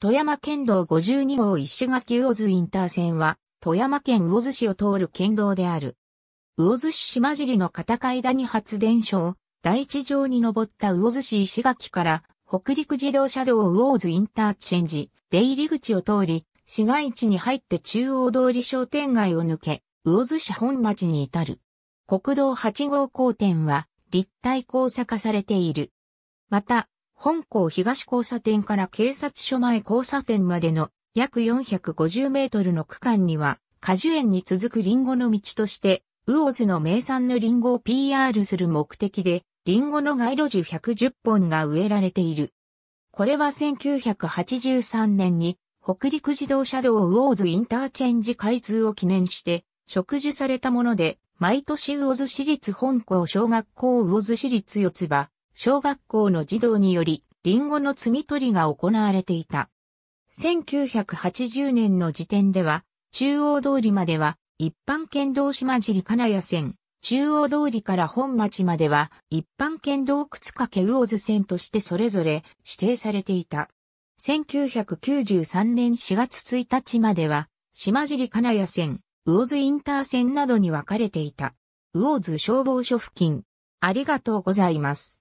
富山県道52号石垣魚津インター線は、富山県魚津市を通る県道である。魚津市島尻の片階谷発電所を、第一上に登った魚津市石垣から、北陸自動車道魚津インターチェンジ、出入り口を通り、市街地に入って中央通り商店街を抜け、魚津市本町に至る。国道8号交点は、立体交差化されている。また、本校東交差点から警察署前交差点までの約450メートルの区間には、果樹園に続くリンゴの道として、魚津の名産のリンゴを PR する目的で、リンゴの街路樹110本が植えられている。これは1983年に、北陸自動車道魚津インターチェンジ開通を記念して、植樹されたもので、毎年魚津市立本校小学校魚津市立四つ葉、小学校の児童により、リンゴの摘み取りが行われていた。1980年の時点では、中央通りまでは、一般県道島尻金谷線、中央通りから本町までは、一般県道靴掛魚津線としてそれぞれ指定されていた。1993年4月1日までは、島尻金谷線、魚津インター線などに分かれていた。魚津消防署付近。ありがとうございます。